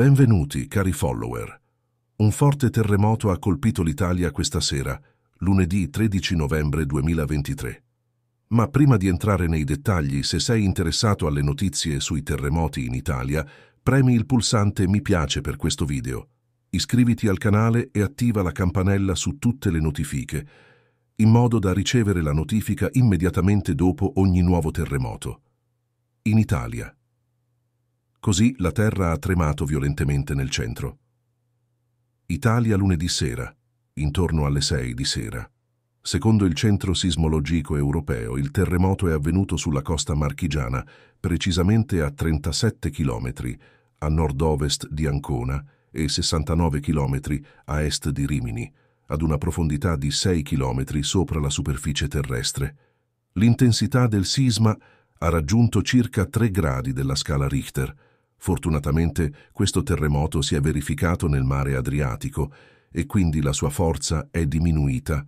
Benvenuti, cari follower. Un forte terremoto ha colpito l'Italia questa sera, lunedì 13 novembre 2023. Ma prima di entrare nei dettagli, se sei interessato alle notizie sui terremoti in Italia, premi il pulsante Mi piace per questo video. Iscriviti al canale e attiva la campanella su tutte le notifiche, in modo da ricevere la notifica immediatamente dopo ogni nuovo terremoto. In Italia, Così la terra ha tremato violentemente nel centro. Italia lunedì sera, intorno alle 6 di sera. Secondo il Centro Sismologico Europeo, il terremoto è avvenuto sulla costa marchigiana, precisamente a 37 km a nord-ovest di Ancona e 69 km a est di Rimini, ad una profondità di 6 km sopra la superficie terrestre. L'intensità del sisma ha raggiunto circa 3 gradi della scala Richter, Fortunatamente questo terremoto si è verificato nel mare Adriatico e quindi la sua forza è diminuita